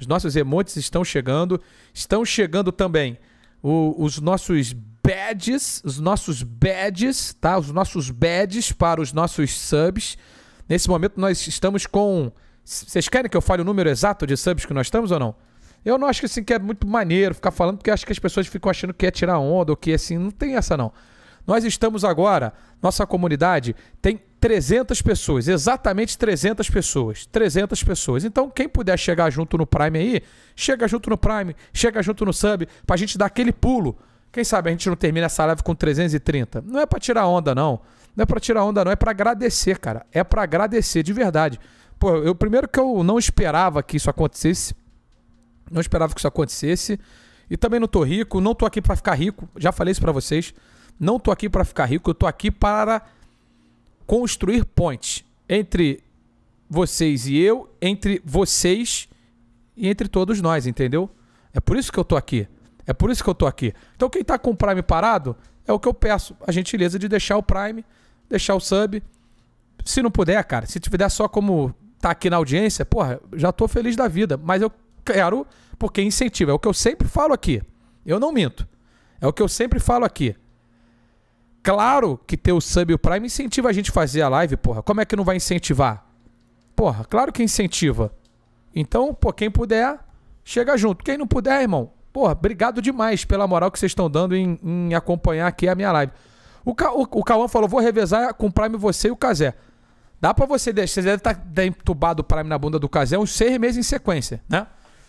Os nossos emotes estão chegando. Estão chegando também o, os nossos badges, os nossos badges, tá? Os nossos badges para os nossos subs. Nesse momento nós estamos com. Vocês querem que eu fale o número exato de subs que nós estamos ou não? Eu não acho que assim que é muito maneiro ficar falando, porque acho que as pessoas ficam achando que é tirar onda ou que é assim. Não tem essa não. Nós estamos agora, nossa comunidade tem 300 pessoas, exatamente 300 pessoas, 300 pessoas. Então, quem puder chegar junto no Prime aí, chega junto no Prime, chega junto no Sub, pra gente dar aquele pulo. Quem sabe a gente não termina essa live com 330. Não é para tirar onda não. Não é para tirar onda não, é para agradecer, cara. É para agradecer de verdade. Pô, eu primeiro que eu não esperava que isso acontecesse. Não esperava que isso acontecesse. E também não tô rico, não tô aqui para ficar rico. Já falei isso para vocês. Não tô aqui para ficar rico, eu tô aqui para construir pontes entre vocês e eu, entre vocês e entre todos nós, entendeu? É por isso que eu tô aqui. É por isso que eu tô aqui. Então quem tá com o Prime parado, é o que eu peço. A gentileza de deixar o Prime, deixar o sub. Se não puder, cara, se tiver só como tá aqui na audiência, porra, já tô feliz da vida. Mas eu quero, porque incentiva. É o que eu sempre falo aqui. Eu não minto. É o que eu sempre falo aqui. Claro que ter o sub e o Prime incentiva a gente a fazer a live, porra. Como é que não vai incentivar? Porra, claro que incentiva. Então, pô, quem puder, chega junto. Quem não puder, irmão, porra, obrigado demais pela moral que vocês estão dando em, em, acompanhar aqui a minha live. O, Ca, o, o Cauã falou: vou revezar com o Prime você e o Kazé. Dá para você deixar. Você deve estar tá, tá entubado o Prime na bunda do Kazé uns seis meses em sequência, né?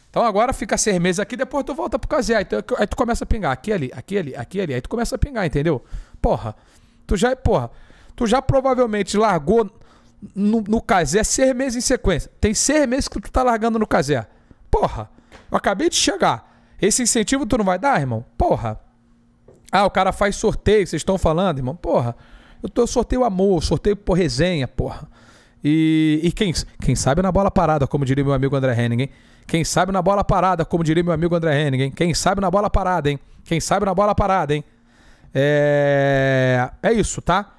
Então agora fica seis meses aqui, depois tu volta pro Kazé. Aí, tu, aí tu começa a pingar aqui ali, aqui ali, aqui ali. Aí tu começa a pingar, entendeu? Porra, tu já, porra, tu já provavelmente largou no, no casé seis meses em sequência. Tem seis meses que tu tá largando no casé. Porra, eu acabei de chegar. Esse incentivo tu não vai dar, irmão? Porra. Ah, o cara faz sorteio, vocês estão falando, irmão? Porra. Eu, tô, eu sorteio amor, sorteio por resenha, porra. E, e, quem, quem sabe na bola parada, como diria meu amigo André Henning, hein? Quem sabe na bola parada, como diria meu amigo André Henning, hein? Quem sabe na bola parada, hein? Quem sabe na bola parada, hein? É, é isso, tá?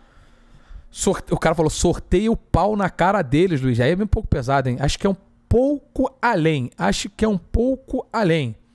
Sorte... O cara falou: sorteio o pau na cara deles, Luiz. Aí é bem pouco pesado, hein? Acho que é um pouco além. Acho que é um pouco além.